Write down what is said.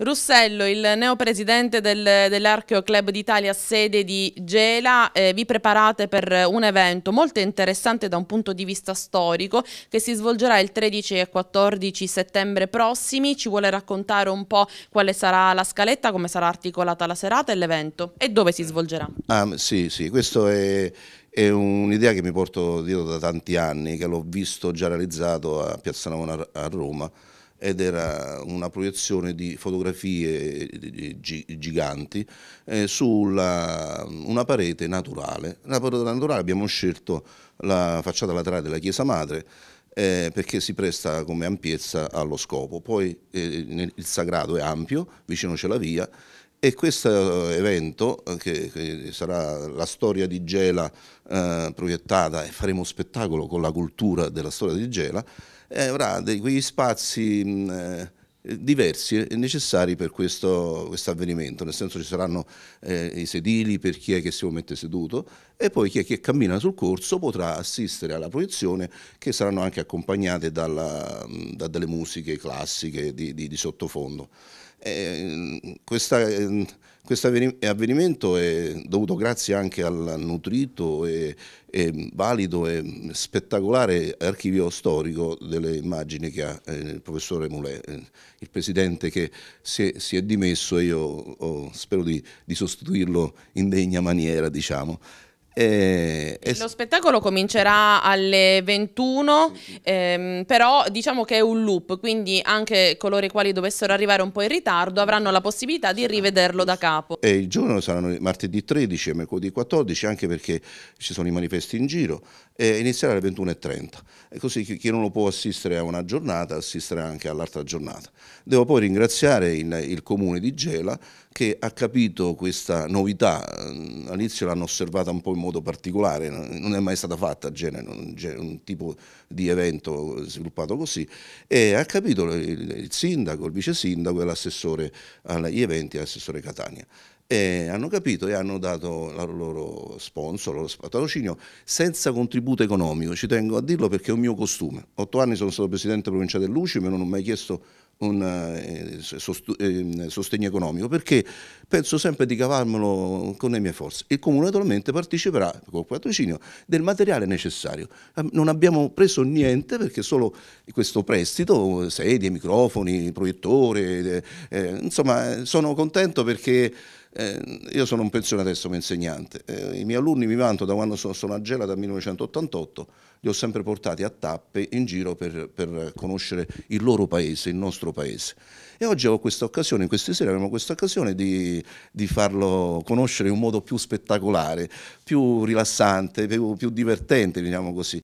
Russello, il neopresidente del, dell'Archeo Club d'Italia, sede di Gela, eh, vi preparate per un evento molto interessante da un punto di vista storico che si svolgerà il 13 e 14 settembre prossimi. Ci vuole raccontare un po' quale sarà la scaletta, come sarà articolata la serata e l'evento e dove si svolgerà? Ah, sì, sì, questo è è un'idea che mi porto dietro da tanti anni, che l'ho visto già realizzato a Piazza Navona a Roma, ed era una proiezione di fotografie giganti eh, su una parete naturale. La parete naturale abbiamo scelto la facciata laterale della chiesa madre eh, perché si presta come ampiezza allo scopo. Poi eh, il sagrato è ampio, vicino c'è la via e questo eh, evento, eh, che, che sarà la storia di Gela eh, proiettata e faremo spettacolo con la cultura della storia di Gela, eh, avrà dei, quegli spazi... Mh, eh, eh, diversi e necessari per questo quest avvenimento, nel senso ci saranno eh, i sedili per chi è che si mette seduto e poi chi è che cammina sul corso potrà assistere alla proiezione che saranno anche accompagnate dalla, da delle musiche classiche di, di, di sottofondo. Eh, questa, eh, questo avvenimento è dovuto grazie anche al nutrito e, e, valido e spettacolare archivio storico delle immagini che ha eh, il professore Mulè, eh, il presidente che si è, si è dimesso e io oh, spero di, di sostituirlo in degna maniera, diciamo. Eh, Lo spettacolo comincerà alle 21, ehm, però diciamo che è un loop, quindi anche coloro i quali dovessero arrivare un po' in ritardo avranno la possibilità di rivederlo da capo. E il giorno saranno martedì 13 e mercoledì 14, anche perché ci sono i manifesti in giro, e inizierà alle 21.30. E così chi, chi non lo può assistere a una giornata assisterà anche all'altra giornata. Devo poi ringraziare il, il comune di Gela che ha capito questa novità, ehm, all'inizio l'hanno osservata un po' in modo particolare, non è mai stata fatta genere, un, un, tipo di evento sviluppato così e ha capito il, il sindaco, il vice sindaco e l'assessore agli eventi l'assessore Catania. E hanno capito e hanno dato il loro sponsor, il loro patrocinio senza contributo economico, ci tengo a dirlo perché è un mio costume. Otto anni sono stato presidente provinciale Luci, ma non ho mai chiesto un eh, eh, eh, sostegno economico perché penso sempre di cavarmelo con le mie forze. Il Comune naturalmente parteciperà col patrocinio del materiale necessario. Non abbiamo preso niente perché solo questo prestito, sedie, microfoni, proiettore, eh, insomma sono contento perché eh, io sono un pensionato, come insegnante, eh, i miei alunni mi vanto da quando sono, sono a Gela, dal 1988, li ho sempre portati a tappe in giro per, per conoscere il loro paese, il nostro paese. E oggi ho questa occasione, in queste sere abbiamo questa occasione di, di, farlo conoscere in un modo più spettacolare, più rilassante, più, più divertente, diciamo così.